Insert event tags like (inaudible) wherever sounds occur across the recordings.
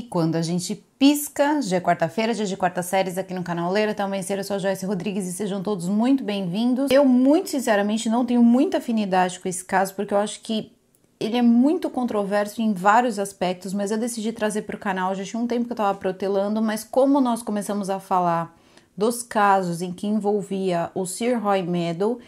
E quando a gente pisca, dia é quarta-feira, dia de quarta séries aqui no canal Leira, tá amanhecer, eu sou a Joyce Rodrigues e sejam todos muito bem-vindos. Eu, muito sinceramente, não tenho muita afinidade com esse caso, porque eu acho que ele é muito controverso em vários aspectos, mas eu decidi trazer para o canal, já tinha um tempo que eu estava protelando, mas como nós começamos a falar dos casos em que envolvia o Sir Roy Meadow,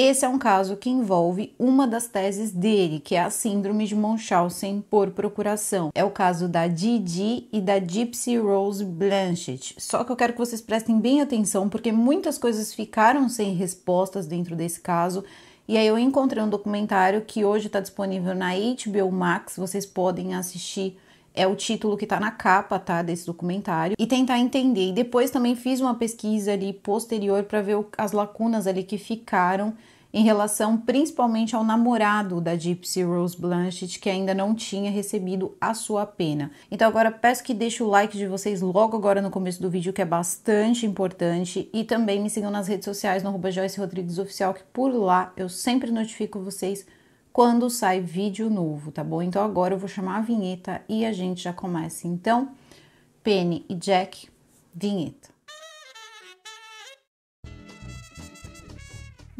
esse é um caso que envolve uma das teses dele, que é a síndrome de Munchausen por procuração. É o caso da Didi e da Gypsy Rose Blanchett. Só que eu quero que vocês prestem bem atenção, porque muitas coisas ficaram sem respostas dentro desse caso. E aí eu encontrei um documentário que hoje está disponível na HBO Max, vocês podem assistir é o título que tá na capa, tá, desse documentário, e tentar entender. E depois também fiz uma pesquisa ali posterior para ver o, as lacunas ali que ficaram em relação principalmente ao namorado da Gypsy Rose Blanchett, que ainda não tinha recebido a sua pena. Então agora peço que deixe o like de vocês logo agora no começo do vídeo, que é bastante importante, e também me sigam nas redes sociais no Joyce Rodrigues Oficial, que por lá eu sempre notifico vocês quando sai vídeo novo, tá bom? Então agora eu vou chamar a vinheta e a gente já começa. Então, Penny e Jack, vinheta.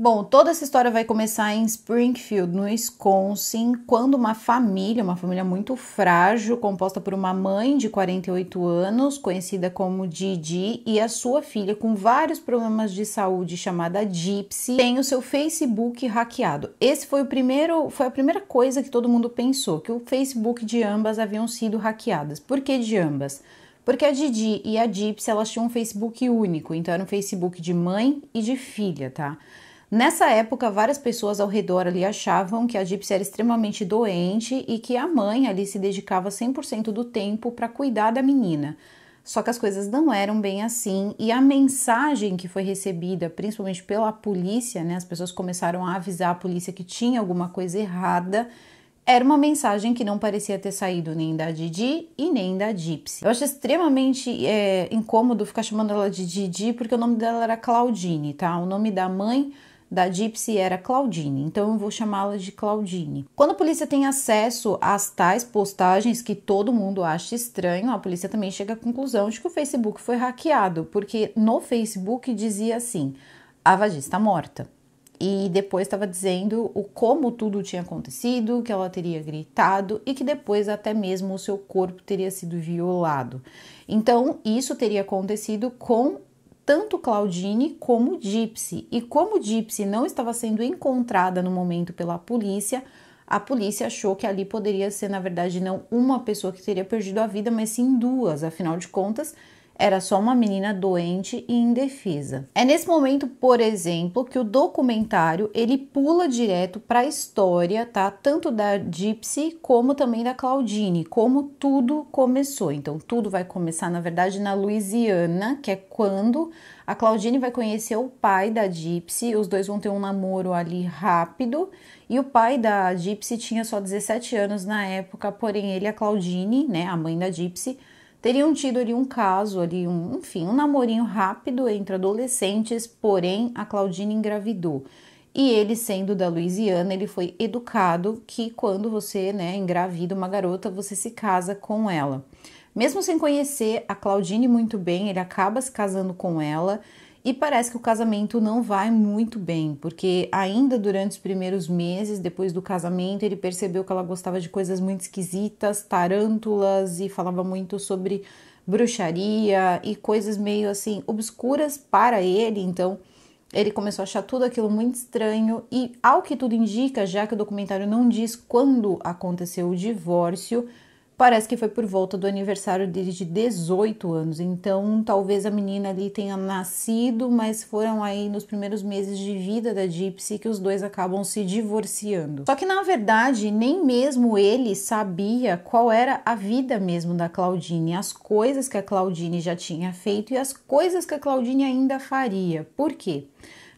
Bom, toda essa história vai começar em Springfield, no Wisconsin, quando uma família, uma família muito frágil, composta por uma mãe de 48 anos, conhecida como Didi, e a sua filha com vários problemas de saúde chamada Gypsy, tem o seu Facebook hackeado. Esse foi o primeiro, foi a primeira coisa que todo mundo pensou, que o Facebook de ambas haviam sido hackeadas. Por que de ambas? Porque a Didi e a Gypsy, elas tinham um Facebook único, então era um Facebook de mãe e de filha, tá? Nessa época, várias pessoas ao redor ali achavam que a Gypsy era extremamente doente e que a mãe ali se dedicava 100% do tempo para cuidar da menina. Só que as coisas não eram bem assim e a mensagem que foi recebida, principalmente pela polícia, né, as pessoas começaram a avisar a polícia que tinha alguma coisa errada, era uma mensagem que não parecia ter saído nem da Didi e nem da Gypsy. Eu acho extremamente é, incômodo ficar chamando ela de Didi porque o nome dela era Claudine, tá? O nome da mãe da Gypsy era Claudine, então eu vou chamá-la de Claudine. Quando a polícia tem acesso às tais postagens que todo mundo acha estranho, a polícia também chega à conclusão de que o Facebook foi hackeado, porque no Facebook dizia assim: a vagista está morta e depois estava dizendo o como tudo tinha acontecido, que ela teria gritado e que depois até mesmo o seu corpo teria sido violado. Então, isso teria acontecido com tanto Claudine como Gypsy. E como Gypsy não estava sendo encontrada no momento pela polícia, a polícia achou que ali poderia ser, na verdade, não uma pessoa que teria perdido a vida, mas sim duas. Afinal de contas, era só uma menina doente e indefesa. É nesse momento, por exemplo, que o documentário ele pula direto para a história, tá? Tanto da Gypsy como também da Claudine, como tudo começou. Então, tudo vai começar, na verdade, na Louisiana, que é quando a Claudine vai conhecer o pai da Gypsy, os dois vão ter um namoro ali rápido, e o pai da Gypsy tinha só 17 anos na época, porém ele e a Claudine, né, a mãe da Gypsy, teriam tido ali um caso ali, um, enfim, um namorinho rápido entre adolescentes, porém a Claudine engravidou. E ele, sendo da Louisiana, ele foi educado que quando você, né, engravida uma garota, você se casa com ela. Mesmo sem conhecer a Claudine muito bem, ele acaba se casando com ela e parece que o casamento não vai muito bem, porque ainda durante os primeiros meses depois do casamento, ele percebeu que ela gostava de coisas muito esquisitas, tarântulas e falava muito sobre bruxaria e coisas meio assim obscuras para ele, então ele começou a achar tudo aquilo muito estranho e ao que tudo indica, já que o documentário não diz quando aconteceu o divórcio, Parece que foi por volta do aniversário dele de 18 anos, então talvez a menina ali tenha nascido, mas foram aí nos primeiros meses de vida da Gypsy que os dois acabam se divorciando. Só que na verdade, nem mesmo ele sabia qual era a vida mesmo da Claudine, as coisas que a Claudine já tinha feito e as coisas que a Claudine ainda faria. Por quê?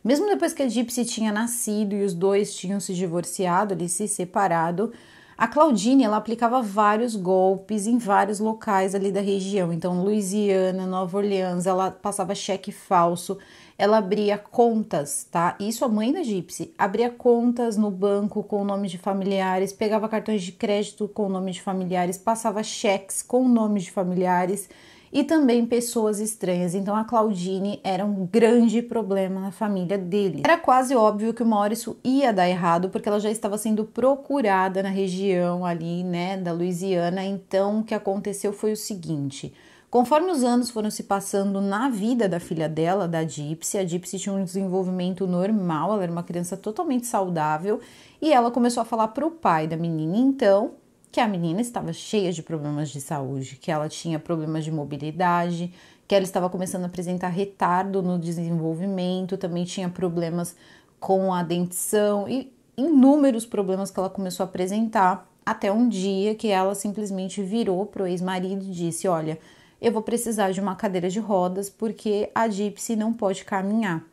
Mesmo depois que a Gypsy tinha nascido e os dois tinham se divorciado, ali se separado, a Claudine, ela aplicava vários golpes em vários locais ali da região. Então, Louisiana, Nova Orleans, ela passava cheque falso, ela abria contas, tá? Isso a mãe da Gypsy. Abria contas no banco com nomes de familiares, pegava cartões de crédito com nomes de familiares, passava cheques com nomes de familiares e também pessoas estranhas. Então a Claudine era um grande problema na família dele. Era quase óbvio que o hora ia dar errado, porque ela já estava sendo procurada na região ali, né, da Louisiana. Então o que aconteceu foi o seguinte: Conforme os anos foram se passando na vida da filha dela, da Gypsy, a Gypsy tinha um desenvolvimento normal, ela era uma criança totalmente saudável, e ela começou a falar para o pai da menina então que a menina estava cheia de problemas de saúde, que ela tinha problemas de mobilidade, que ela estava começando a apresentar retardo no desenvolvimento, também tinha problemas com a dentição e inúmeros problemas que ela começou a apresentar, até um dia que ela simplesmente virou para o ex-marido e disse: "Olha, eu vou precisar de uma cadeira de rodas porque a Gypsy não pode caminhar"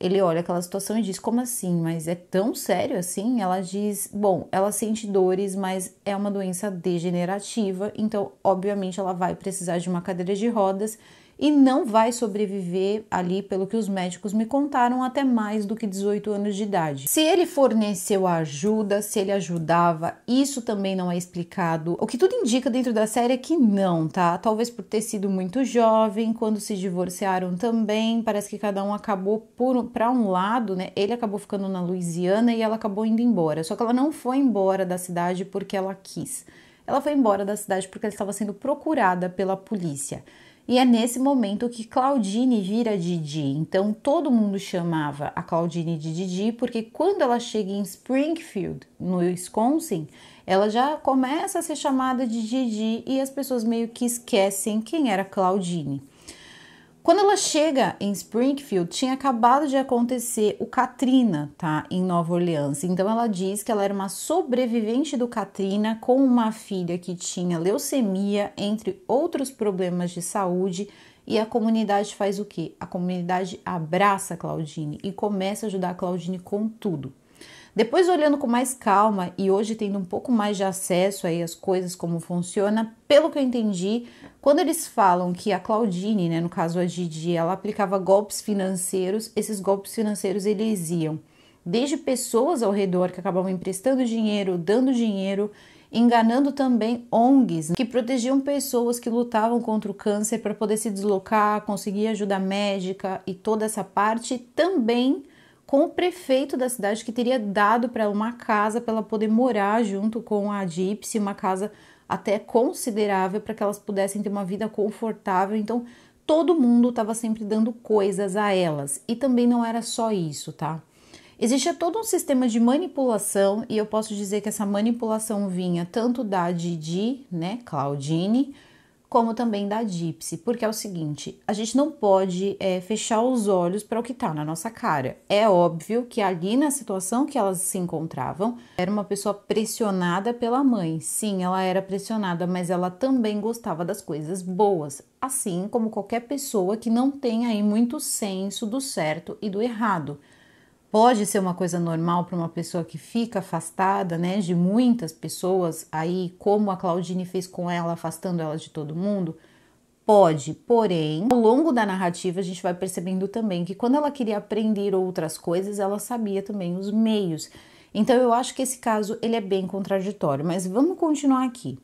ele olha aquela situação e diz: Como assim? Mas é tão sério assim? Ela diz: Bom, ela sente dores, mas é uma doença degenerativa, então, obviamente, ela vai precisar de uma cadeira de rodas e não vai sobreviver ali, pelo que os médicos me contaram, até mais do que 18 anos de idade. Se ele forneceu ajuda, se ele ajudava, isso também não é explicado. O que tudo indica dentro da série é que não, tá? Talvez por ter sido muito jovem, quando se divorciaram também, parece que cada um acabou por para um lado, né? Ele acabou ficando na Louisiana e ela acabou indo embora. Só que ela não foi embora da cidade porque ela quis. Ela foi embora da cidade porque ela estava sendo procurada pela polícia. E é nesse momento que Claudine vira Didi. Então todo mundo chamava a Claudine de Didi, porque quando ela chega em Springfield, no Wisconsin, ela já começa a ser chamada de Didi e as pessoas meio que esquecem quem era Claudine. Quando ela chega em Springfield, tinha acabado de acontecer o Katrina, tá? Em Nova Orleans. Então ela diz que ela era uma sobrevivente do Katrina com uma filha que tinha leucemia, entre outros problemas de saúde. E a comunidade faz o quê? A comunidade abraça a Claudine e começa a ajudar a Claudine com tudo. Depois, olhando com mais calma e hoje tendo um pouco mais de acesso aí às coisas, como funciona, pelo que eu entendi, quando eles falam que a Claudine, né, no caso a Didi, ela aplicava golpes financeiros, esses golpes financeiros eles iam desde pessoas ao redor que acabavam emprestando dinheiro, dando dinheiro, enganando também ONGs né, que protegiam pessoas que lutavam contra o câncer para poder se deslocar, conseguir ajuda médica e toda essa parte, também com o prefeito da cidade que teria dado para ela uma casa para ela poder morar junto com a Gypsy, uma casa até considerável para que elas pudessem ter uma vida confortável. Então, todo mundo estava sempre dando coisas a elas. E também não era só isso, tá? Existe todo um sistema de manipulação e eu posso dizer que essa manipulação vinha tanto da Didi, né, Claudine, como também da Dipsy, porque é o seguinte: a gente não pode é, fechar os olhos para o que está na nossa cara. É óbvio que ali na situação que elas se encontravam, era uma pessoa pressionada pela mãe. Sim, ela era pressionada, mas ela também gostava das coisas boas, assim como qualquer pessoa que não tem aí muito senso do certo e do errado pode ser uma coisa normal para uma pessoa que fica afastada, né, de muitas pessoas aí, como a Claudine fez com ela, afastando ela de todo mundo? Pode, porém, ao longo da narrativa a gente vai percebendo também que quando ela queria aprender outras coisas, ela sabia também os meios. Então eu acho que esse caso ele é bem contraditório, mas vamos continuar aqui.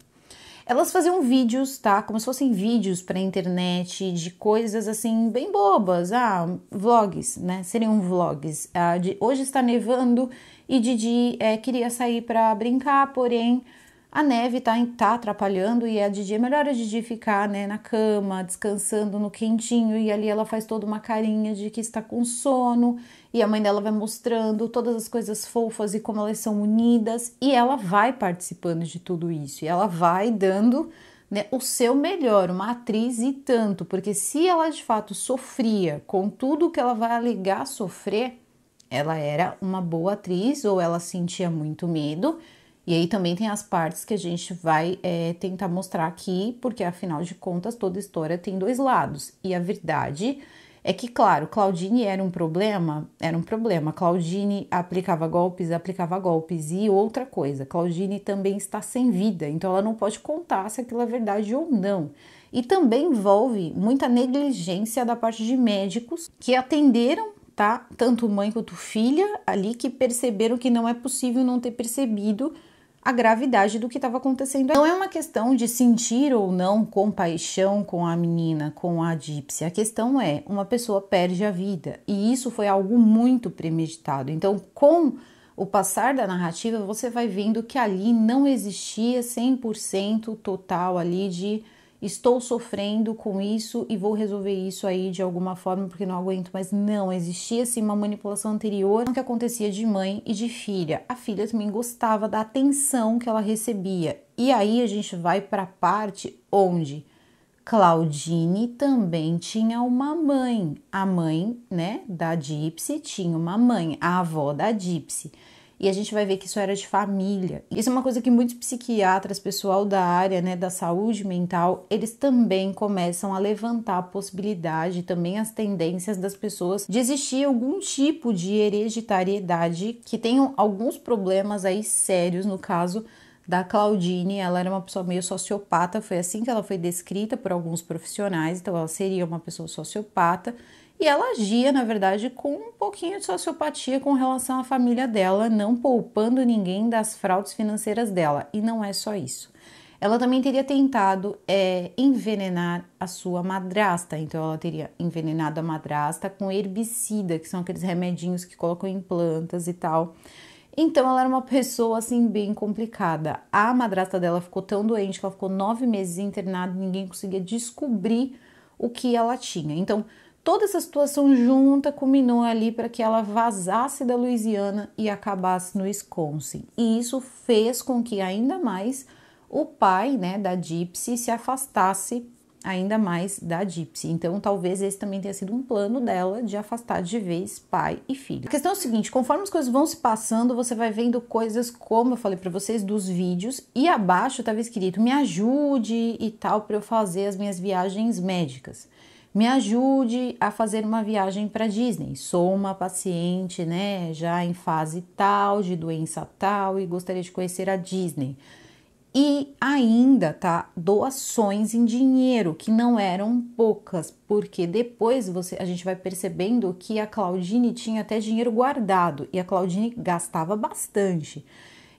Elas faziam vídeos, tá? Como se fossem vídeos pra internet de coisas assim, bem bobas. Ah, vlogs, né? Seriam vlogs. Ah, de hoje está nevando e Didi é, queria sair pra brincar, porém a neve tá, tá atrapalhando e a Didi, é melhor a Didi ficar né, na cama, descansando no quentinho, e ali ela faz toda uma carinha de que está com sono e a mãe dela vai mostrando todas as coisas fofas e como elas são unidas e ela vai participando de tudo isso e ela vai dando né, o seu melhor, uma atriz e tanto, porque se ela de fato sofria com tudo que ela vai alegar sofrer, ela era uma boa atriz ou ela sentia muito medo. E aí também tem as partes que a gente vai é, tentar mostrar aqui, porque afinal de contas toda história tem dois lados e a verdade é que, claro, Claudine era um problema, era um problema. Claudine aplicava golpes, aplicava golpes e outra coisa. Claudine também está sem vida, então ela não pode contar se aquilo é verdade ou não. E também envolve muita negligência da parte de médicos que atenderam tá? Tanto mãe quanto filha ali que perceberam que não é possível não ter percebido a gravidade do que estava acontecendo. Não é uma questão de sentir ou não compaixão com a menina, com a Gypsy. A questão é, uma pessoa perde a vida e isso foi algo muito premeditado. Então, com o passar da narrativa, você vai vendo que ali não existia 100% total ali de estou sofrendo com isso e vou resolver isso aí de alguma forma porque não aguento, mas não, existia assim uma manipulação anterior que acontecia de mãe e de filha. A filha também gostava da atenção que ela recebia. E aí a gente vai para a parte onde Claudine também tinha uma mãe. A mãe, né, da Gypsy tinha uma mãe, a avó da Gypsy. E a gente vai ver que isso era de família. Isso é uma coisa que muitos psiquiatras, pessoal da área né, da saúde mental, eles também começam a levantar a possibilidade, também as tendências das pessoas de existir algum tipo de hereditariedade que tenham alguns problemas aí sérios, no caso da Claudine, ela era uma pessoa meio sociopata, foi assim que ela foi descrita por alguns profissionais, então ela seria uma pessoa sociopata e ela agia, na verdade, com um pouquinho de sociopatia com relação à família dela, não poupando ninguém das fraudes financeiras dela. E não é só isso. Ela também teria tentado é, envenenar a sua madrasta. Então, ela teria envenenado a madrasta com herbicida, que são aqueles remedinhos que colocam em plantas e tal. Então, ela era uma pessoa assim bem complicada. A madrasta dela ficou tão doente que ela ficou nove meses internada e ninguém conseguia descobrir o que ela tinha. Então, Toda essa situação junta culminou ali para que ela vazasse da Louisiana e acabasse no Wisconsin. E isso fez com que ainda mais o pai, né, da Gypsy se afastasse ainda mais da Gypsy. Então, talvez esse também tenha sido um plano dela de afastar de vez pai e filho. A questão é o seguinte, conforme as coisas vão se passando, você vai vendo coisas como eu falei para vocês dos vídeos e abaixo estava escrito: "Me ajude" e tal para eu fazer as minhas viagens médicas me ajude a fazer uma viagem para Disney. Sou uma paciente, né, já em fase tal, de doença tal e gostaria de conhecer a Disney. E ainda, tá, doações em dinheiro, que não eram poucas, porque depois você a gente vai percebendo que a Claudine tinha até dinheiro guardado e a Claudine gastava bastante.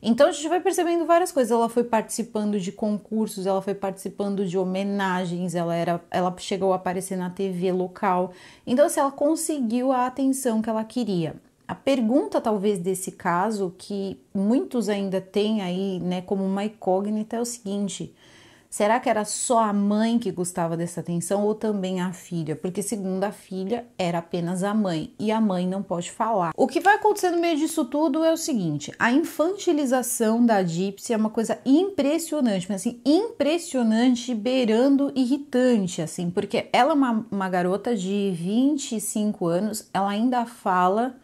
Então a gente vai percebendo várias coisas. Ela foi participando de concursos, ela foi participando de homenagens, ela era, ela chegou a aparecer na TV local. Então se assim, ela conseguiu a atenção que ela queria. A pergunta talvez desse caso que muitos ainda têm aí, né, como uma incógnita é o seguinte: Será que era só a mãe que gostava dessa atenção ou também a filha? Porque, segundo a filha, era apenas a mãe e a mãe não pode falar. O que vai acontecer no meio disso tudo é o seguinte: a infantilização da Gypsy é uma coisa impressionante, mas assim, impressionante, beirando irritante, assim, porque ela é uma, uma garota de 25 anos, ela ainda fala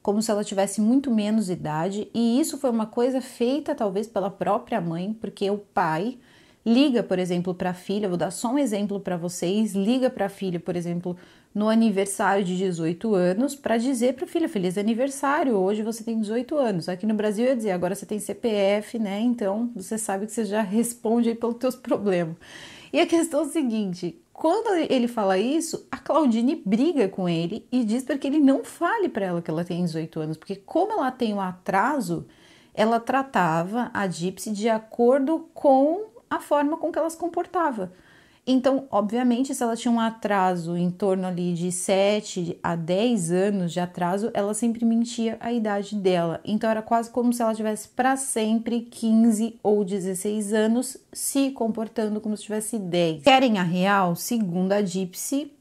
como se ela tivesse muito menos idade, e isso foi uma coisa feita talvez pela própria mãe, porque o pai liga, por exemplo, para a filha, vou dar só um exemplo para vocês, liga para a filha, por exemplo, no aniversário de 18 anos, para dizer para a filha, feliz aniversário, hoje você tem 18 anos. Aqui no Brasil ia dizer, agora você tem CPF, né? Então, você sabe que você já responde aí pelos teus problemas. E a questão é a seguinte, quando ele fala isso, a Claudine briga com ele e diz para que ele não fale para ela que ela tem 18 anos, porque como ela tem um atraso, ela tratava a Gypsy de acordo com a forma com que ela se comportava. Então, obviamente, se ela tinha um atraso em torno ali de 7 a 10 anos de atraso, ela sempre mentia a idade dela. Então, era quase como se ela tivesse para sempre 15 ou 16 anos, se comportando como se tivesse 10. Querem a real? Segundo a Gypsy,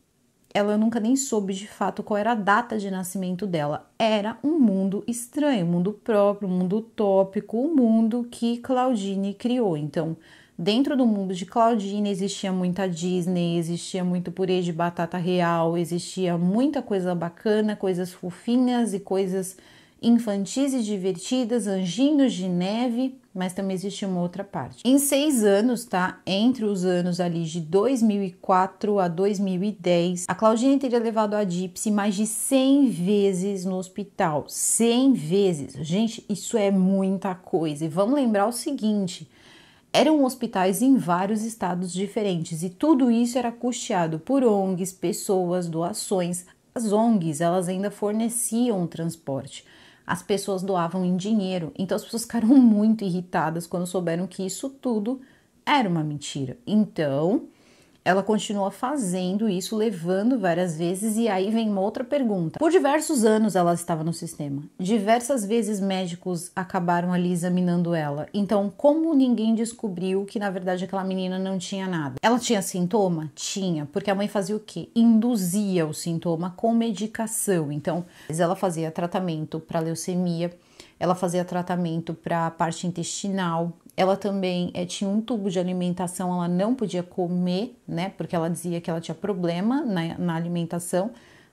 ela nunca nem soube de fato qual era a data de nascimento dela. Era um mundo estranho, um mundo próprio, um mundo utópico, um mundo que Claudine criou. Então, dentro do mundo de Claudine existia muita Disney, existia muito purê de batata real, existia muita coisa bacana, coisas fofinhas e coisas infantis e divertidas, anjinhos de neve, mas também existe uma outra parte. Em seis anos, tá? Entre os anos ali de 2004 a 2010, a Claudine teria levado a Dipsy mais de 100 vezes no hospital. 100 vezes! Gente, isso é muita coisa. E vamos lembrar o seguinte eram hospitais em vários estados diferentes e tudo isso era custeado por ONGs, pessoas, doações. As ONGs elas ainda forneciam o transporte. As pessoas doavam em dinheiro, então as pessoas ficaram (laughs) muito irritadas quando souberam que isso tudo era uma mentira. Então, ela continua fazendo isso, levando várias vezes, e aí vem uma outra pergunta. Por diversos anos ela estava no sistema. Diversas vezes médicos acabaram ali examinando ela. Então, como ninguém descobriu que na verdade aquela menina não tinha nada? Ela tinha sintoma? Tinha, porque a mãe fazia o quê? Induzia o sintoma com medicação. Então, ela fazia tratamento para leucemia, ela fazia tratamento para a parte intestinal, ela também é, tinha um tubo de alimentação, ela não podia comer, né? Porque ela dizia que ela tinha problema na, na alimentação.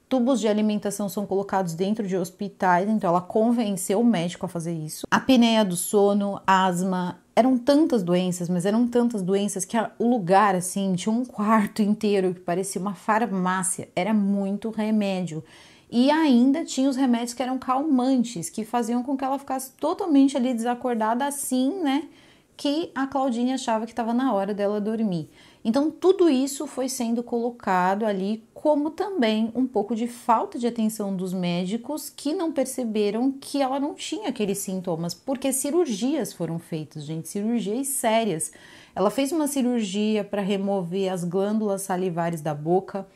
Tubos de alimentação são colocados dentro de hospitais, então ela convenceu o médico a fazer isso. Apneia do sono, asma, eram tantas doenças, mas eram tantas doenças que o lugar, assim, tinha um quarto inteiro que parecia uma farmácia, era muito remédio. E ainda tinha os remédios que eram calmantes, que faziam com que ela ficasse totalmente ali desacordada assim, né? que a Claudine achava que estava na hora dela dormir. Então, tudo isso foi sendo colocado ali, como também um pouco de falta de atenção dos médicos que não perceberam que ela não tinha aqueles sintomas, porque cirurgias foram feitas, gente, cirurgias sérias. Ela fez uma cirurgia para remover as glândulas salivares da boca,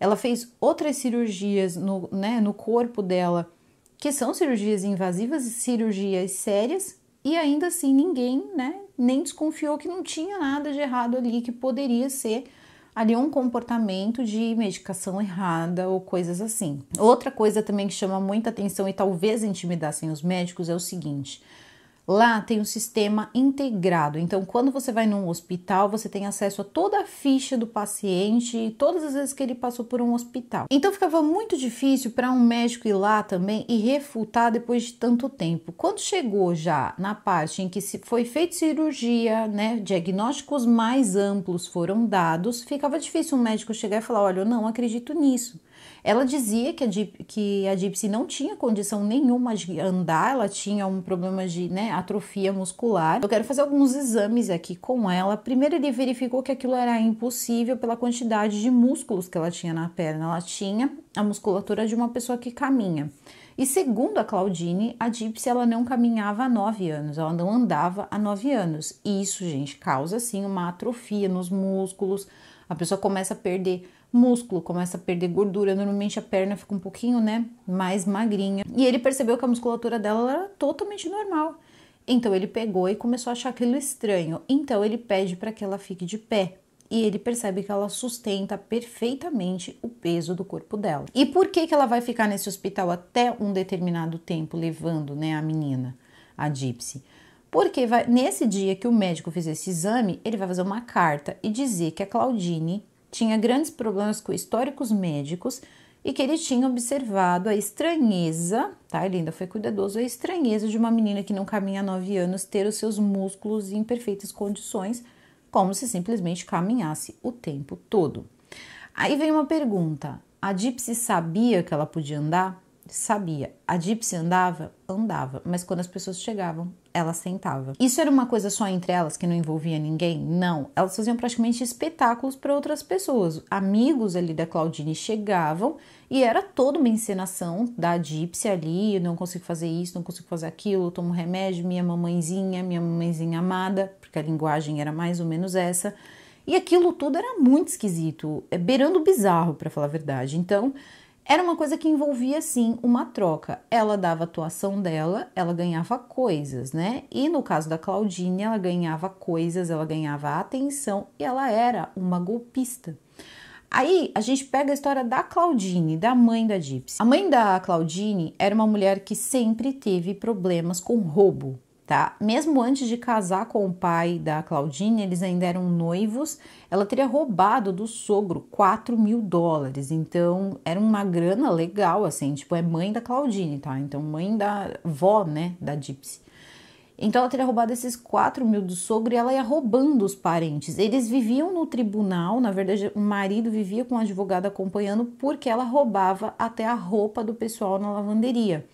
ela fez outras cirurgias no, né, no corpo dela, que são cirurgias invasivas e cirurgias sérias, e ainda assim ninguém né, nem desconfiou que não tinha nada de errado ali, que poderia ser ali um comportamento de medicação errada ou coisas assim. Outra coisa também que chama muita atenção e talvez intimidassem os médicos é o seguinte: Lá tem um sistema integrado. Então, quando você vai num hospital, você tem acesso a toda a ficha do paciente e todas as vezes que ele passou por um hospital. Então, ficava muito difícil para um médico ir lá também e refutar depois de tanto tempo. Quando chegou já na parte em que foi feita cirurgia, né, diagnósticos mais amplos foram dados, ficava difícil um médico chegar e falar: olha, eu não acredito nisso. Ela dizia que a, que a Gypsy não tinha condição nenhuma de andar, ela tinha um problema de né, atrofia muscular. Eu quero fazer alguns exames aqui com ela. Primeiro, ele verificou que aquilo era impossível pela quantidade de músculos que ela tinha na perna. Ela tinha a musculatura de uma pessoa que caminha. E segundo a Claudine, a Gypsy ela não caminhava há nove anos, ela não andava há nove anos. E isso, gente, causa sim uma atrofia nos músculos. A pessoa começa a perder músculo, começa a perder gordura. Normalmente a perna fica um pouquinho, né, mais magrinha. E ele percebeu que a musculatura dela era totalmente normal. Então ele pegou e começou a achar aquilo estranho. Então ele pede para que ela fique de pé. E ele percebe que ela sustenta perfeitamente o peso do corpo dela. E por que, que ela vai ficar nesse hospital até um determinado tempo, levando né, a menina, a Gypsy? Porque vai, nesse dia que o médico fizer esse exame, ele vai fazer uma carta e dizer que a Claudine tinha grandes problemas com históricos médicos e que ele tinha observado a estranheza, tá? Ele ainda foi cuidadoso, a estranheza de uma menina que não caminha há nove anos ter os seus músculos em perfeitas condições, como se simplesmente caminhasse o tempo todo. Aí vem uma pergunta: a Gypsy sabia que ela podia andar? Sabia. A Gypsy andava? Andava, mas quando as pessoas chegavam, ela sentava. Isso era uma coisa só entre elas que não envolvia ninguém? Não. Elas faziam praticamente espetáculos para outras pessoas. Amigos ali da Claudine chegavam e era toda uma encenação da Gypsy ali, não consigo fazer isso, não consigo fazer aquilo, eu tomo remédio, minha mamãezinha, minha mamãezinha amada, porque a linguagem era mais ou menos essa. E aquilo tudo era muito esquisito, é beirando bizarro, para falar a verdade. Então, era uma coisa que envolvia sim uma troca. Ela dava a atuação dela, ela ganhava coisas, né? E no caso da Claudine, ela ganhava coisas, ela ganhava atenção e ela era uma golpista. Aí a gente pega a história da Claudine, da mãe da Gypsy. A mãe da Claudine era uma mulher que sempre teve problemas com roubo, tá? Mesmo antes de casar com o pai da Claudine, eles ainda eram noivos. Ela teria roubado do sogro 4 mil dólares, então era uma grana legal, assim, tipo, é mãe da Claudine, tá? Então, mãe da vó, né, da Gypsy. Então ela teria roubado esses 4 mil do sogro e ela ia roubando os parentes. Eles viviam no tribunal, na verdade, o marido vivia com a advogada acompanhando porque ela roubava até a roupa do pessoal na lavanderia.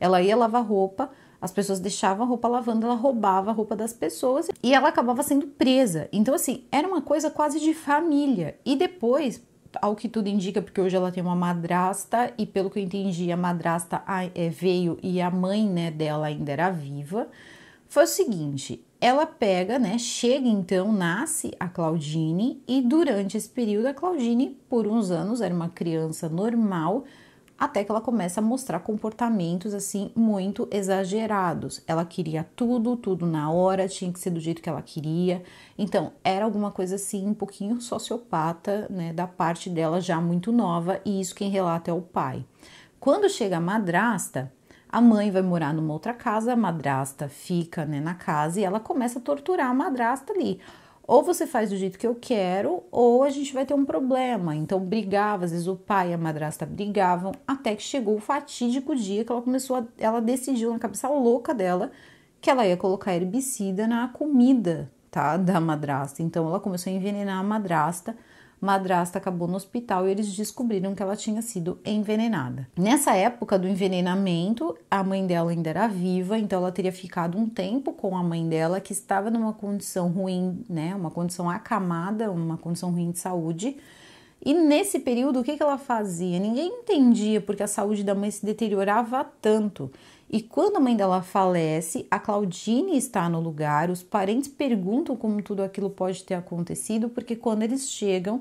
Ela ia lavar roupa, as pessoas deixavam a roupa lavando, ela roubava a roupa das pessoas e ela acabava sendo presa. Então, assim, era uma coisa quase de família. E depois, ao que tudo indica, porque hoje ela tem uma madrasta, e pelo que eu entendi, a madrasta é, veio e a mãe né, dela ainda era viva. Foi o seguinte: ela pega, né? Chega então, nasce a Claudine, e durante esse período, a Claudine, por uns anos, era uma criança normal, até que ela começa a mostrar comportamentos assim muito exagerados. Ela queria tudo, tudo na hora, tinha que ser do jeito que ela queria. Então, era alguma coisa assim um pouquinho sociopata, né, da parte dela já muito nova, e isso quem relata é o pai. Quando chega a madrasta, a mãe vai morar numa outra casa, a madrasta fica né, na casa e ela começa a torturar a madrasta ali ou você faz do jeito que eu quero, ou a gente vai ter um problema. Então brigava, às vezes o pai e a madrasta brigavam, até que chegou o fatídico dia que ela começou, a, ela decidiu na cabeça louca dela que ela ia colocar herbicida na comida, tá, da madrasta. Então ela começou a envenenar a madrasta madrasta acabou no hospital e eles descobriram que ela tinha sido envenenada. Nessa época do envenenamento, a mãe dela ainda era viva, então ela teria ficado um tempo com a mãe dela, que estava numa condição ruim, né? Uma condição acamada, uma condição ruim de saúde. E nesse período, o que, que ela fazia? Ninguém entendia porque a saúde da mãe se deteriorava tanto. E quando a mãe dela falece, a Claudine está no lugar, os parentes perguntam como tudo aquilo pode ter acontecido, porque quando eles chegam,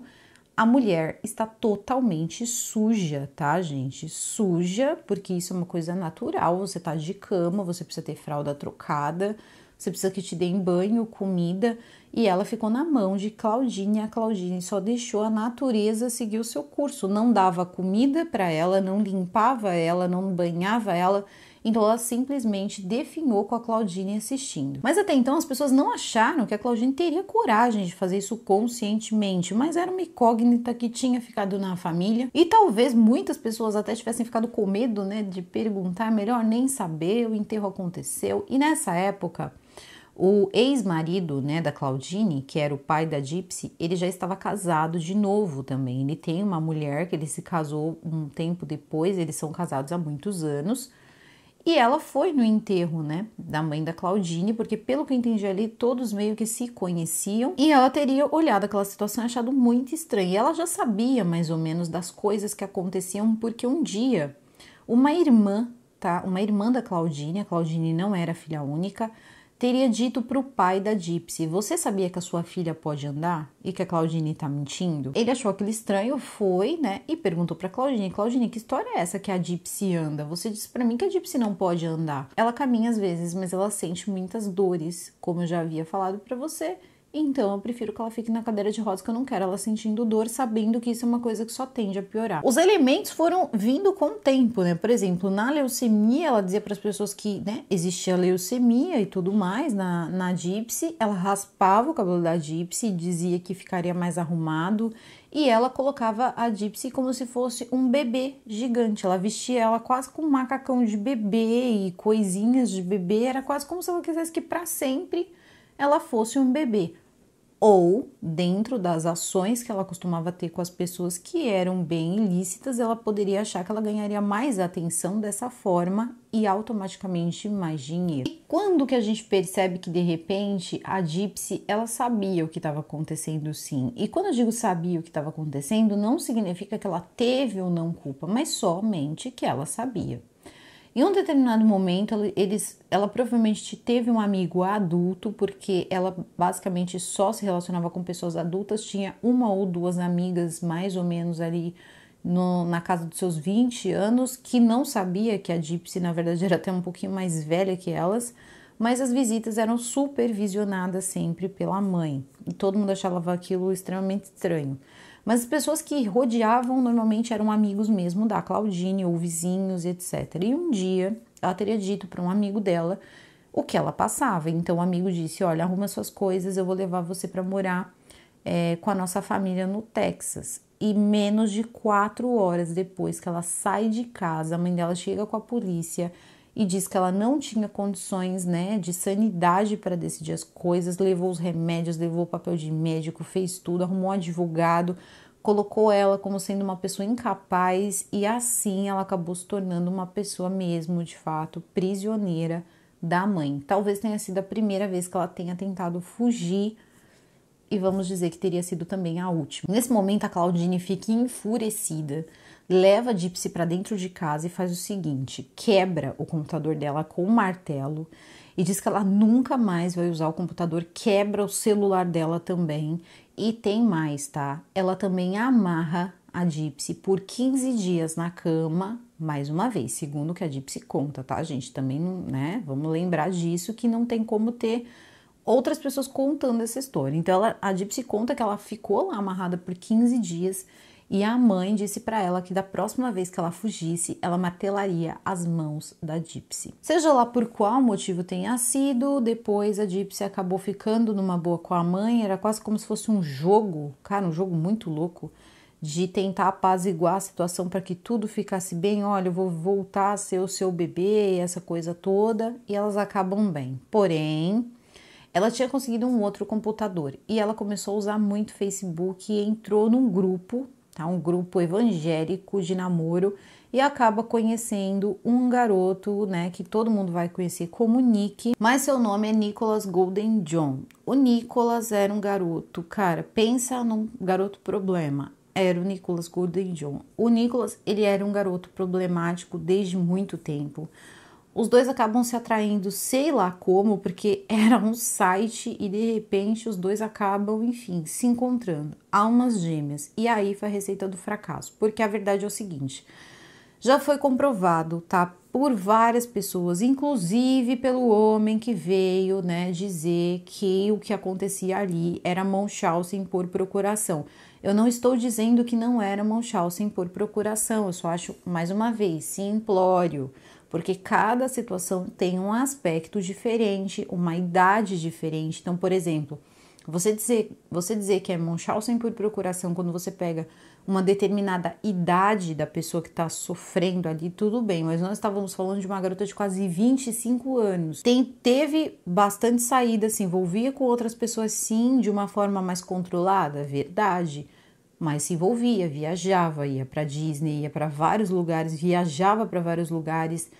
a mulher está totalmente suja, tá, gente? Suja, porque isso é uma coisa natural. Você tá de cama, você precisa ter fralda trocada, você precisa que te deem banho, comida, e ela ficou na mão de Claudine. A Claudine só deixou a natureza seguir o seu curso, não dava comida para ela, não limpava ela, não banhava ela. Então ela simplesmente definhou com a Claudine assistindo. Mas até então as pessoas não acharam que a Claudine teria coragem de fazer isso conscientemente, mas era uma incógnita que tinha ficado na família e talvez muitas pessoas até tivessem ficado com medo, né, de perguntar, melhor nem saber, o enterro aconteceu. E nessa época, o ex-marido né, da Claudine, que era o pai da Gypsy, ele já estava casado de novo também. Ele tem uma mulher que ele se casou um tempo depois, eles são casados há muitos anos. E ela foi no enterro, né, da mãe da Claudine, porque pelo que eu entendi ali, todos meio que se conheciam e ela teria olhado aquela situação e achado muito estranha. E ela já sabia mais ou menos das coisas que aconteciam, porque um dia uma irmã, tá, uma irmã da Claudine, a Claudine não era filha única, teria dito para o pai da Gypsy: Você sabia que a sua filha pode andar e que a Claudine tá mentindo? Ele achou aquilo estranho, foi, né? E perguntou para Claudine: Claudine, que história é essa que a Gypsy anda? Você disse para mim que a Gypsy não pode andar. Ela caminha às vezes, mas ela sente muitas dores, como eu já havia falado para você. Então eu prefiro que ela fique na cadeira de rodas que eu não quero ela sentindo dor, sabendo que isso é uma coisa que só tende a piorar. Os elementos foram vindo com o tempo, né? Por exemplo, na leucemia, ela dizia para as pessoas que né, existia leucemia e tudo mais na, na Gypsy. Ela raspava o cabelo da Gypsy e dizia que ficaria mais arrumado. E ela colocava a Gypsy como se fosse um bebê gigante. Ela vestia ela quase com um macacão de bebê e coisinhas de bebê. Era quase como se ela quisesse que para sempre ela fosse um bebê ou dentro das ações que ela costumava ter com as pessoas que eram bem ilícitas, ela poderia achar que ela ganharia mais atenção dessa forma e automaticamente mais dinheiro. E quando que a gente percebe que de repente a Gypsy ela sabia o que estava acontecendo sim. E quando eu digo sabia o que estava acontecendo, não significa que ela teve ou não culpa, mas somente que ela sabia. Em um determinado momento, eles, ela provavelmente teve um amigo adulto, porque ela basicamente só se relacionava com pessoas adultas, tinha uma ou duas amigas mais ou menos ali no, na casa dos seus 20 anos, que não sabia que a Gypsy, na verdade, era até um pouquinho mais velha que elas, mas as visitas eram supervisionadas sempre pela mãe, e todo mundo achava aquilo extremamente estranho. Mas as pessoas que rodeavam normalmente eram amigos mesmo da Claudine ou vizinhos, etc. E um dia ela teria dito para um amigo dela o que ela passava. Então o amigo disse: Olha, arruma suas coisas, eu vou levar você para morar é, com a nossa família no Texas. E menos de quatro horas depois que ela sai de casa, a mãe dela chega com a polícia e diz que ela não tinha condições né, de sanidade para decidir as coisas, levou os remédios, levou o papel de médico, fez tudo, arrumou um advogado, colocou ela como sendo uma pessoa incapaz e assim ela acabou se tornando uma pessoa mesmo, de fato, prisioneira da mãe. Talvez tenha sido a primeira vez que ela tenha tentado fugir e vamos dizer que teria sido também a última. Nesse momento a Claudine fica enfurecida leva a Gypsy para dentro de casa e faz o seguinte: quebra o computador dela com um martelo e diz que ela nunca mais vai usar o computador, quebra o celular dela também. E tem mais, tá? Ela também amarra a Gypsy por 15 dias na cama, mais uma vez, segundo o que a Gypsy conta, tá, gente? Também, né? Vamos lembrar disso que não tem como ter outras pessoas contando essa história. Então, ela, a Gypsy conta que ela ficou lá amarrada por 15 dias e a mãe disse para ela que da próxima vez que ela fugisse, ela martelaria as mãos da Gypsy. Seja lá por qual motivo tenha sido, depois a Gypsy acabou ficando numa boa com a mãe, era quase como se fosse um jogo, cara, um jogo muito louco de tentar apaziguar a situação para que tudo ficasse bem. Olha, eu vou voltar a ser o seu bebê, essa coisa toda, e elas acabam bem. Porém, ela tinha conseguido um outro computador e ela começou a usar muito Facebook e entrou num grupo tá? um grupo evangélico de namoro, e acaba conhecendo um garoto, né, que todo mundo vai conhecer como Nick, mas seu nome é Nicholas Golden John. O Nicholas era um garoto, cara, pensa num garoto problema. Era o Nicholas Golden John. O Nicholas, ele era um garoto problemático desde muito tempo os dois acabam se atraindo, sei lá como, porque (laughs) era um site e de repente os dois acabam, enfim, se encontrando. Almas gêmeas. E aí foi a receita do fracasso. Porque a verdade é o seguinte: já foi comprovado, tá? Por várias pessoas, inclusive pelo homem que veio, né, dizer que o que acontecia ali era Munchausen por procuração. Eu não estou dizendo que não era Munchausen por procuração, eu só acho, mais uma vez, simplório. implório porque cada situação tem um aspecto diferente, uma idade diferente. Então, por exemplo, você dizer, você dizer que é Munchausen por procuração quando você pega uma determinada idade da pessoa que está sofrendo ali, tudo bem, mas nós estávamos falando de uma garota de quase 25 anos. Tem, teve bastante saída, se envolvia com outras pessoas, sim, de uma forma mais controlada, verdade mas se envolvia, viajava, ia para Disney, ia para vários lugares, viajava para vários lugares.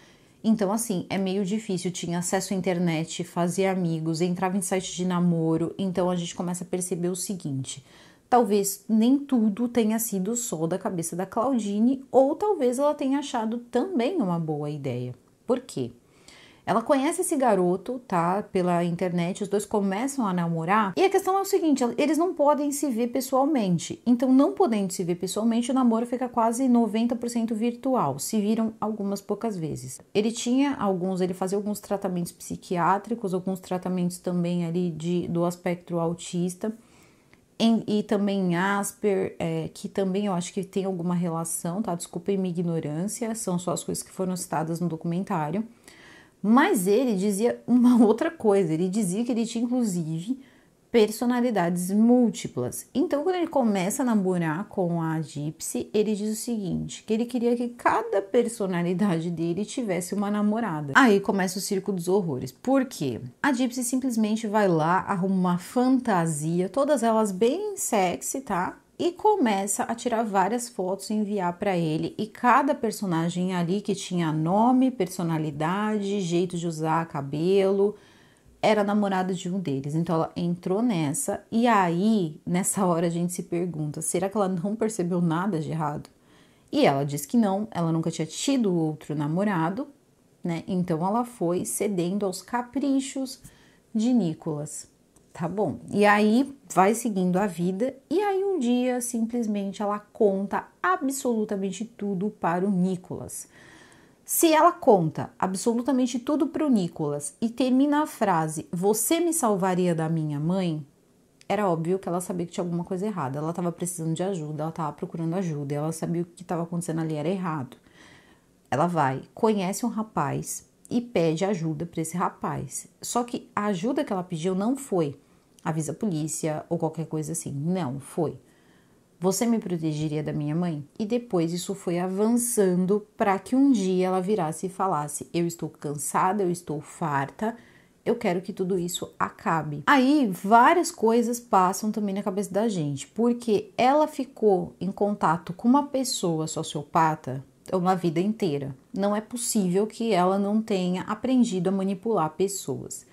Então, assim, é meio difícil. Tinha acesso à internet, fazia amigos, entrava em sites de namoro. Então, a gente começa a perceber o seguinte: talvez nem tudo tenha sido só da cabeça da Claudine, ou talvez ela tenha achado também uma boa ideia. Por quê? Ela conhece esse garoto, tá? Pela internet, os dois começam a namorar. E a questão é o seguinte: eles não podem se ver pessoalmente. Então, não podendo se ver pessoalmente, o namoro fica quase 90% virtual. Se viram algumas poucas vezes. Ele tinha alguns, ele fazia alguns tratamentos psiquiátricos, alguns tratamentos também ali de, do aspecto autista. Em, e também em Asper, é, que também eu acho que tem alguma relação, tá? Desculpem minha ignorância, são só as coisas que foram citadas no documentário. Mas ele dizia uma (laughs) outra coisa, ele dizia que ele tinha inclusive personalidades múltiplas. Então, quando ele começa a namorar com a Gypsy, ele diz o seguinte, que ele queria que cada personalidade dele tivesse uma namorada. Aí começa o circo dos horrores. Por quê? A Gypsy simplesmente vai lá, arruma uma fantasia, todas elas bem sexy, tá? e começa a tirar várias fotos e enviar para ele. E cada personagem ali que tinha nome, personalidade, jeito de usar cabelo, era namorada de um deles. Então ela entrou nessa e aí, nessa hora a gente se pergunta, será que ela não percebeu nada de errado? E ela diz que não, ela nunca tinha tido outro namorado, né? Então ela foi cedendo aos caprichos de Nicolas tá bom? E aí vai seguindo a vida e aí um dia simplesmente ela conta absolutamente tudo para o Nicolas. Se ela conta absolutamente tudo para o Nicolas e termina a frase: "Você me salvaria da minha mãe?", era óbvio que ela sabia que tinha alguma coisa errada. Ela estava precisando de ajuda, ela estava procurando ajuda, ela sabia que o que estava acontecendo ali era errado. Ela vai, conhece um rapaz, e pede ajuda para esse rapaz. Só que a ajuda que ela pediu não foi avisa a polícia ou qualquer coisa assim. Não, foi. Você me protegeria da minha mãe? E depois isso foi avançando para que um dia ela virasse e falasse: Eu estou cansada, eu estou farta, eu quero que tudo isso acabe. Aí várias coisas passam também na cabeça da gente, porque ela ficou em contato com uma pessoa sociopata uma vida inteira. Não é possível que ela não tenha aprendido a manipular pessoas.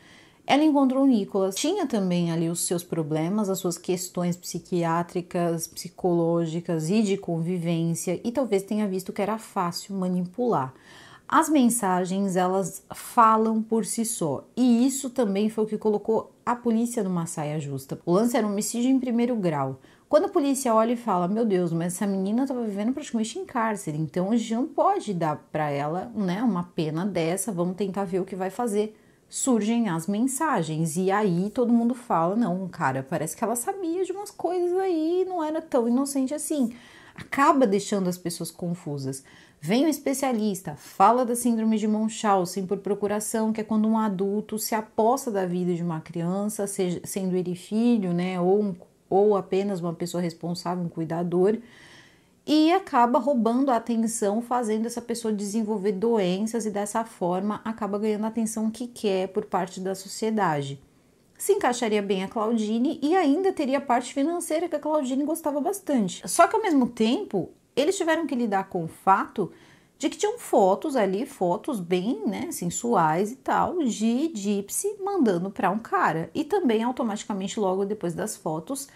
Ela encontrou o Nicolas, tinha também ali os seus problemas, as suas questões psiquiátricas, psicológicas e de convivência, e talvez tenha visto que era fácil manipular. As mensagens, elas falam por si só, e isso também foi o que colocou a polícia numa saia justa. O lance era um homicídio em primeiro grau, quando a polícia olha e fala: Meu Deus, mas essa menina estava tá vivendo praticamente em cárcere, então a gente não pode dar para ela né, uma pena dessa, vamos tentar ver o que vai fazer. Surgem as mensagens, e aí todo mundo fala: Não, cara, parece que ela sabia de umas coisas aí, não era tão inocente assim. Acaba deixando as pessoas confusas. Vem um especialista, fala da síndrome de Munchausen por procuração, que é quando um adulto se aposta da vida de uma criança, seja, sendo ele filho, né, ou um ou apenas uma pessoa responsável, um cuidador, e acaba roubando a atenção, fazendo essa pessoa desenvolver doenças e dessa forma acaba ganhando a atenção que quer por parte da sociedade. Se encaixaria bem a Claudine e ainda teria a parte financeira que a Claudine gostava bastante. Só que ao mesmo tempo, eles tiveram que lidar com o fato de que tinham fotos ali, fotos bem né, sensuais e tal, de Gypsy mandando para um cara. E também automaticamente, logo depois das fotos,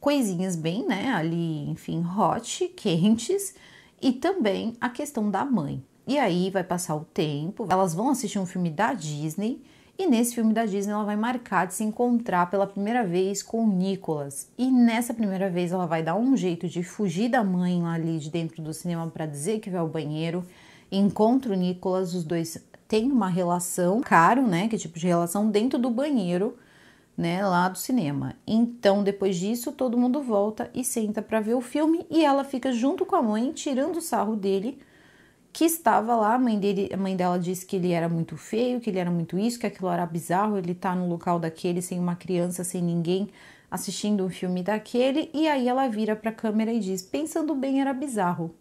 coisinhas bem, né, ali, enfim, hot, (laughs) quentes, e também a questão da mãe. E aí vai passar o tempo, elas vão assistir um filme da Disney e nesse filme da Disney, ela vai marcar de se encontrar pela primeira vez com o Nicholas. E nessa primeira vez, ela vai dar um jeito de fugir da mãe lá ali de dentro do cinema para dizer que vai ao banheiro. Encontra o Nicholas, os dois têm uma relação, caro, né? Que é tipo de relação dentro do banheiro, né? Lá do cinema. Então, depois disso, todo mundo volta e senta para ver o filme e ela fica junto com a mãe, tirando o sarro dele que estava lá. A mãe, dele, a mãe dela disse que ele era muito feio, que ele era muito isso, que aquilo era bizarro, ele tá no local daquele sem uma criança, sem ninguém assistindo um filme daquele. E aí ela vira para a câmera e diz: "Pensando bem, era bizarro".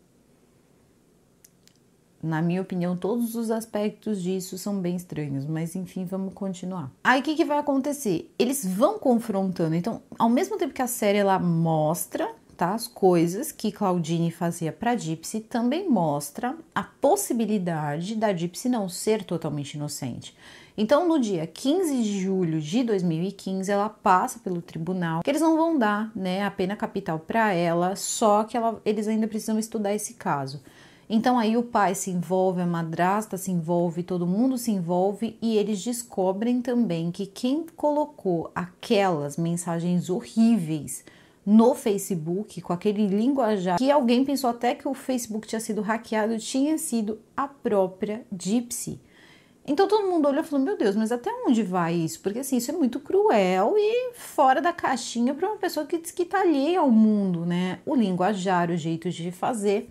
Na minha opinião, todos os aspectos disso são bem estranhos, mas enfim, vamos continuar. Aí o que, que vai acontecer? Eles vão confrontando. Então, ao mesmo tempo que a série ela mostra tá? as coisas que Claudine fazia para Gypsy também mostra a possibilidade da Gypsy não ser totalmente inocente. Então, no dia 15 de julho de 2015, ela passa pelo tribunal, que eles não vão dar né, a pena capital para ela, só que ela, eles ainda precisam estudar esse caso. Então aí o pai se envolve, a madrasta se envolve, todo mundo se envolve e eles descobrem também que quem colocou aquelas mensagens horríveis no Facebook, com aquele linguajar, que alguém pensou até que o Facebook tinha sido hackeado, tinha sido a própria Gypsy. Então todo mundo olhou e falou: Meu Deus, mas até onde vai isso? Porque assim, isso é muito cruel e fora da caixinha para uma pessoa que diz que está alheia ao mundo, né? O linguajar, o jeito de fazer.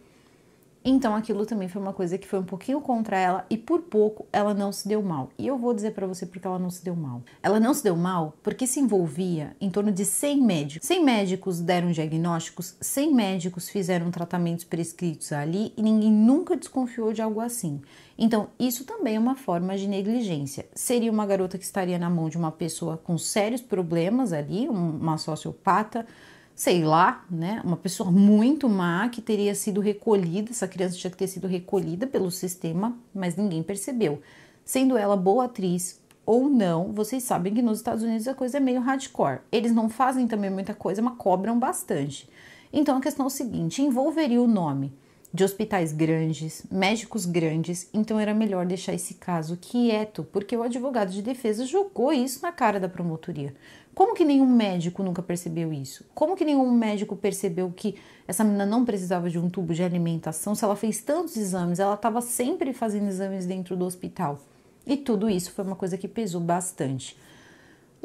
Então aquilo também foi uma coisa que foi um pouquinho contra ela e por pouco ela não se deu mal. E eu vou dizer para você porque ela não se deu mal. Ela não se deu mal porque se envolvia em torno de 100 médicos. 100 médicos deram diagnósticos, 100 médicos fizeram tratamentos prescritos ali e ninguém nunca desconfiou de algo assim. Então, isso também é uma forma de negligência. Seria uma garota que estaria na mão de uma pessoa com sérios problemas ali, uma sociopata, sei lá, né, uma pessoa muito má que teria sido recolhida, essa criança tinha que ter sido recolhida pelo sistema, mas ninguém percebeu. Sendo ela boa atriz ou não, vocês sabem que nos Estados Unidos a coisa é meio hardcore. Eles não fazem também muita coisa, mas cobram bastante. Então a questão é o seguinte: envolveria o nome de hospitais grandes, médicos grandes, então era melhor deixar esse caso quieto, porque o advogado de defesa jogou isso na cara da promotoria. Como que nenhum médico nunca percebeu isso? Como que nenhum médico percebeu que essa menina não precisava de um tubo de alimentação se ela fez tantos exames, ela estava sempre fazendo exames dentro do hospital? E tudo isso foi uma coisa que pesou bastante.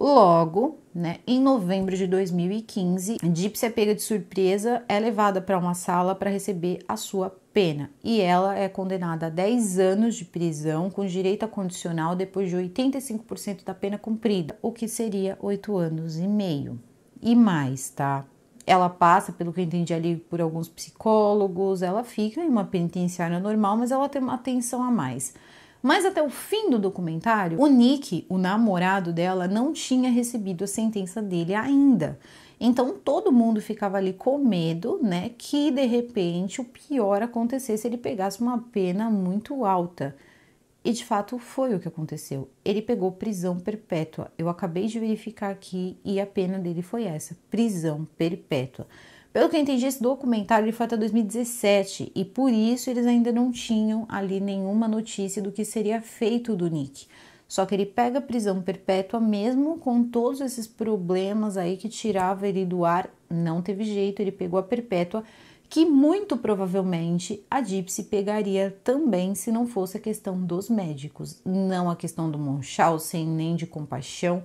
Logo, né, em novembro de 2015, Gypsy é pega de surpresa, é levada para uma sala para receber a sua pena e ela é condenada a 10 anos de prisão com direito a condicional depois de 85% da pena cumprida, o que seria 8 anos e meio. E mais, tá? Ela passa, pelo que eu entendi ali, por alguns psicólogos, ela fica em uma penitenciária normal, mas ela tem uma atenção a mais. Mas até o fim do documentário, o Nick, o namorado dela, não tinha recebido a sentença dele ainda. Então todo mundo ficava ali com medo, né, que de repente o pior acontecesse, ele pegasse uma pena muito alta. E de fato foi o que aconteceu. Ele pegou prisão perpétua. Eu acabei de verificar aqui e a pena dele foi essa: prisão perpétua. Pelo que eu entendi, esse documentário ele foi até 2017 e por isso eles ainda não tinham ali nenhuma notícia do que seria feito do Nick. Só que ele pega prisão perpétua mesmo com todos esses problemas aí que tirava ele do ar, não teve jeito, ele pegou a perpétua, que muito provavelmente a Gypsy pegaria também se não fosse a questão dos médicos, não a questão do Munchausen nem de compaixão,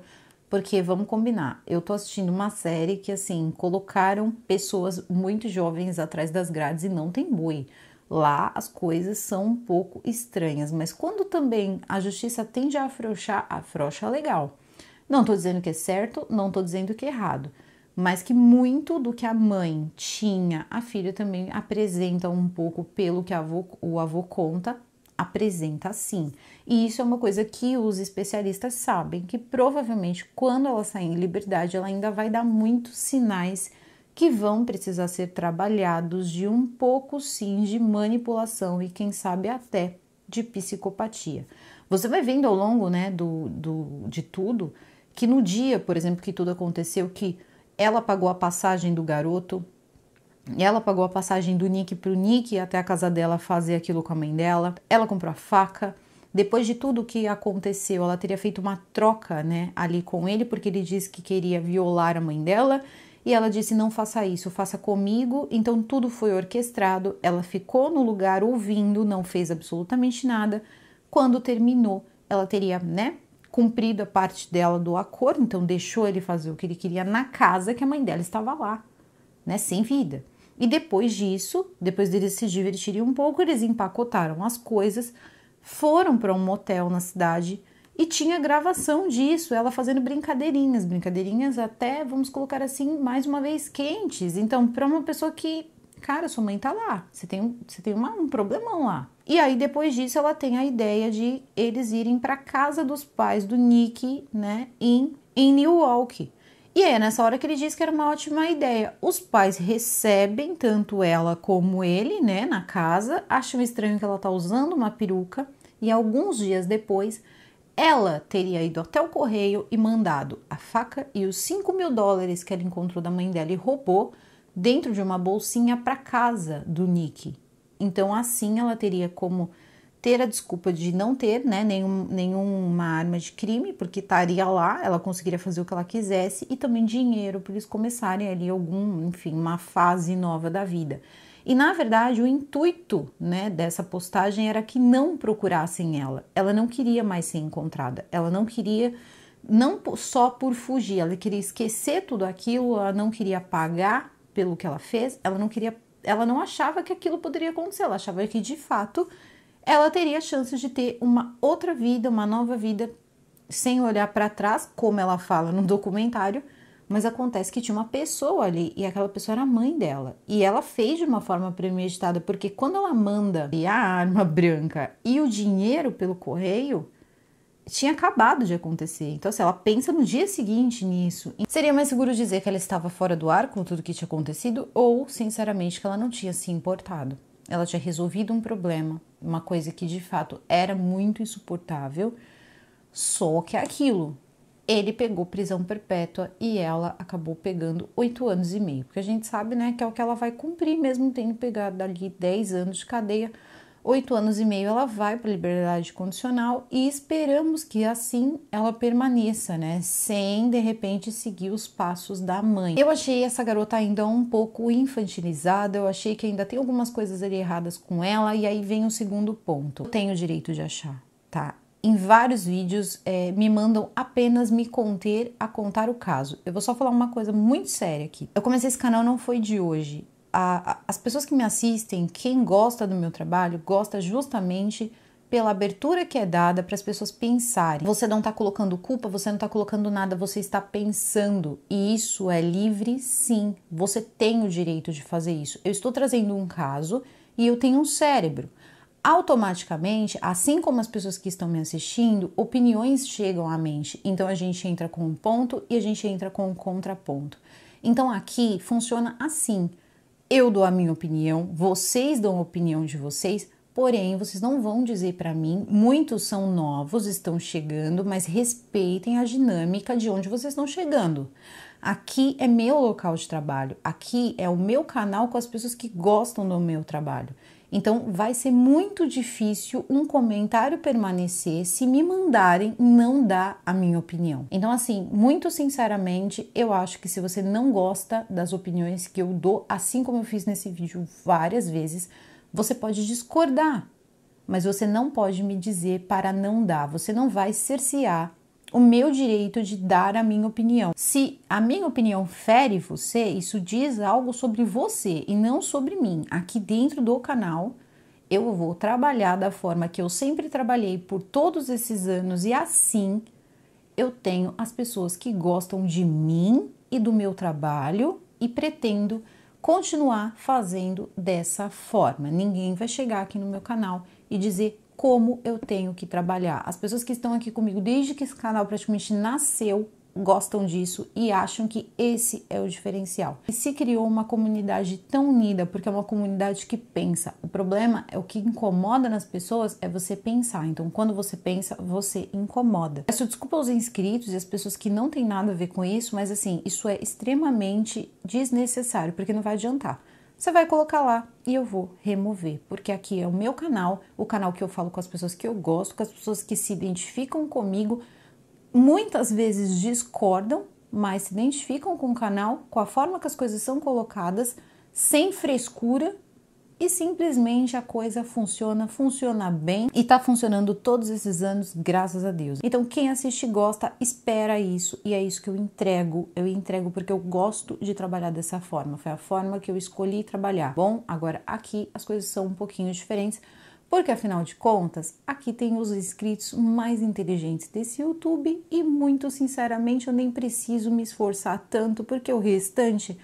porque vamos combinar, eu tô assistindo uma série que assim, colocaram pessoas muito jovens atrás das grades e não tem boi. Lá as coisas são um pouco estranhas, mas quando também a justiça tende a afrouxar, afrouxa legal. Não tô dizendo que é certo, não tô dizendo que é errado, mas que muito do que a mãe tinha, a filha também apresenta um pouco pelo que avô, o avô conta apresenta assim. E isso é uma coisa que os especialistas sabem que provavelmente quando ela sair em liberdade, ela ainda vai dar muitos sinais que vão precisar ser trabalhados de um pouco sim de manipulação e quem sabe até de psicopatia. Você vai vendo ao longo, né, do, do de tudo que no dia, por exemplo, que tudo aconteceu, que ela pagou a passagem do garoto, ela pagou a passagem do Nick para o Nick até a casa dela fazer aquilo com a mãe dela. Ela comprou a faca. Depois de tudo o que aconteceu, ela teria feito uma troca, né, ali com ele, porque ele disse que queria violar a mãe dela. E ela disse: não faça isso, faça comigo. Então tudo foi orquestrado. Ela ficou no lugar ouvindo, não fez absolutamente nada. Quando terminou, ela teria, né, cumprido a parte dela do acordo, então deixou ele fazer o que ele queria na casa que a mãe dela estava lá, né, sem vida. E depois disso, depois deles se divertirem um pouco, eles empacotaram as coisas, foram para um motel na cidade e tinha gravação disso, ela fazendo brincadeirinhas, brincadeirinhas até, vamos colocar assim, mais uma vez quentes. Então, para uma pessoa que, cara, sua mãe tá lá, você tem, você tem uma, um problemão lá. E aí depois disso ela tem a ideia de eles irem para casa dos pais do Nick, né, em em Milwaukee. E é nessa hora que ele diz que era uma ótima ideia. Os pais recebem tanto ela como ele, né, na casa, acham estranho que ela tá usando uma peruca e alguns dias depois ela teria ido até o correio e mandado a faca e os 5 mil dólares que ela encontrou da mãe dela e roubou dentro de uma bolsinha para casa do Nick. Então, assim ela teria como ter a desculpa de não ter né, nenhum, nenhuma arma de crime, porque estaria lá, ela conseguiria fazer o que ela quisesse, e também dinheiro para eles começarem ali algum, enfim, uma fase nova da vida. E na verdade, o intuito né, dessa postagem era que não procurassem ela. Ela não queria mais ser encontrada, ela não queria não só por fugir, ela queria esquecer tudo aquilo, ela não queria pagar pelo que ela fez, ela não queria, ela não achava que aquilo poderia acontecer, ela achava que de fato ela teria chances de ter uma outra vida, uma nova vida, sem olhar para trás, como ela fala no documentário, mas acontece que tinha uma pessoa ali e aquela pessoa era a mãe dela. E ela fez de uma forma premeditada, porque quando ela manda a arma (laughs) branca e o dinheiro pelo correio, tinha acabado de acontecer. Então, se assim, ela pensa no dia seguinte nisso, seria mais seguro dizer que ela estava fora do ar com tudo que tinha acontecido ou, sinceramente, que ela não tinha se importado ela tinha resolvido um problema, uma coisa que de fato era muito insuportável, só que é aquilo. Ele pegou prisão perpétua e ela acabou pegando oito anos e meio, porque a gente sabe né, que é o que ela vai cumprir, mesmo tendo pegado ali dez anos de cadeia oito anos e meio ela vai para liberdade condicional e esperamos que assim ela permaneça, né? Sem de repente seguir os passos da mãe. Eu achei essa garota ainda um pouco infantilizada, eu achei que ainda tem algumas coisas ali erradas com ela, e aí vem o segundo ponto. Eu tenho o direito de achar, tá? Em vários vídeos é, me mandam apenas me conter a contar o caso. Eu vou só falar uma coisa muito séria aqui. Eu comecei esse canal não foi de hoje a, as pessoas que me assistem, quem gosta do meu trabalho, gosta justamente pela abertura que é dada para as pessoas pensarem. Você não está colocando culpa, você não está colocando nada, você está pensando. E isso é livre, sim. Você tem o direito de fazer isso. Eu estou trazendo um caso e eu tenho um cérebro. Automaticamente, assim como as pessoas que estão me assistindo, opiniões chegam à mente. Então a gente entra com um ponto e a gente entra com um contraponto. Então aqui funciona assim eu dou a minha opinião, vocês dão a opinião de vocês, porém vocês não vão dizer para mim. Muitos são novos, estão chegando, mas respeitem a dinâmica de onde vocês estão chegando. Aqui é meu local de trabalho, aqui é o meu canal com as pessoas que gostam do meu trabalho. Então, vai ser muito difícil um comentário permanecer se me mandarem não dar a minha opinião. Então, assim, muito sinceramente, eu acho que se você não gosta das opiniões que eu dou, assim como eu fiz nesse vídeo várias vezes, você pode discordar, mas você não pode me dizer para não dar, você não vai cercear o meu direito de dar a minha opinião. Se a minha opinião fere você, isso diz algo sobre você e não sobre mim. Aqui dentro do canal, eu vou trabalhar da forma que eu sempre trabalhei por todos esses anos e assim eu tenho as pessoas que gostam de mim e do meu trabalho e pretendo continuar fazendo dessa forma. Ninguém vai chegar aqui no meu canal e dizer como eu tenho que trabalhar. As pessoas que estão aqui comigo desde que esse canal praticamente nasceu gostam disso e acham que esse é o diferencial. E se criou uma comunidade tão unida, porque é uma comunidade que pensa. O problema é o que incomoda nas pessoas é você pensar. Então, quando você pensa, você incomoda. Peço desculpa aos inscritos e às pessoas que não têm nada a ver com isso, mas assim, isso é extremamente desnecessário, porque não vai adiantar você vai colocar lá e eu vou remover, porque aqui é o meu canal, o canal que eu falo com as pessoas que eu gosto, com as pessoas que se identificam comigo, muitas vezes discordam, mas se identificam com o canal, com a forma que as coisas são colocadas, sem frescura, e simplesmente a coisa funciona, funciona bem e tá funcionando todos esses anos, graças a Deus. Então, quem assiste gosta, espera isso e é isso que eu entrego. Eu entrego porque eu gosto de trabalhar dessa forma, foi a forma que eu escolhi trabalhar. Bom, agora aqui as coisas são um pouquinho diferentes. Porque afinal de contas, aqui tem os inscritos mais inteligentes desse YouTube e muito sinceramente eu nem preciso me esforçar tanto porque o restante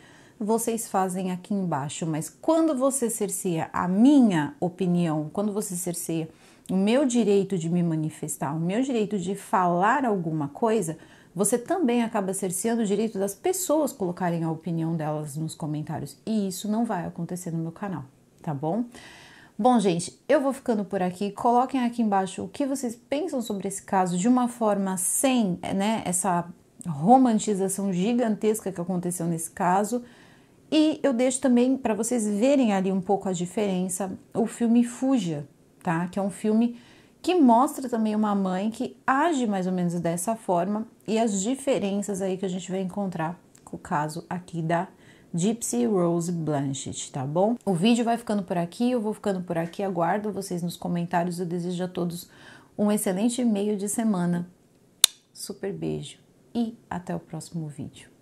vocês fazem aqui embaixo, mas quando você cerceia a minha opinião, quando você cerceia o meu direito de me manifestar, o meu direito de falar alguma coisa, você também acaba cerceando o direito das pessoas colocarem a opinião delas nos comentários. E isso não vai acontecer no meu canal, tá bom? Bom, gente, eu vou ficando por aqui. Coloquem aqui embaixo o que vocês pensam sobre esse caso de uma forma sem né, essa romantização gigantesca que aconteceu nesse caso. E eu deixo também para vocês verem ali um pouco a diferença o filme Fuja, tá? Que é um filme que mostra também uma mãe que age mais ou menos dessa forma e as diferenças aí que a gente vai encontrar com o caso aqui da Gypsy Rose Blanchett, tá bom? O vídeo vai ficando por aqui, eu vou ficando por aqui, aguardo vocês nos comentários. Eu desejo a todos um excelente meio de semana. Super beijo e até o próximo vídeo.